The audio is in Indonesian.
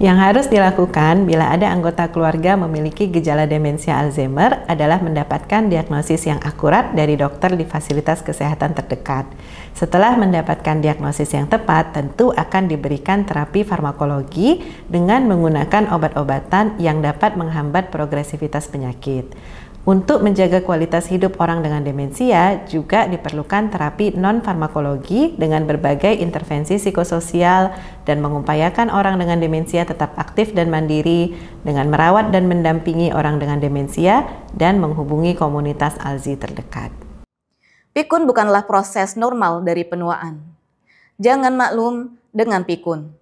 Yang harus dilakukan bila ada anggota keluarga memiliki gejala demensia Alzheimer adalah mendapatkan diagnosis yang akurat dari dokter di fasilitas kesehatan terdekat. Setelah mendapatkan diagnosis yang tepat, tentu akan diberikan terapi farmakologi dengan menggunakan obat-obatan yang dapat menghambat progresivitas penyakit. Untuk menjaga kualitas hidup orang dengan demensia juga diperlukan terapi non-farmakologi dengan berbagai intervensi psikososial dan mengupayakan orang dengan demensia tetap aktif dan mandiri dengan merawat dan mendampingi orang dengan demensia dan menghubungi komunitas ALZI terdekat. Pikun bukanlah proses normal dari penuaan. Jangan maklum dengan pikun.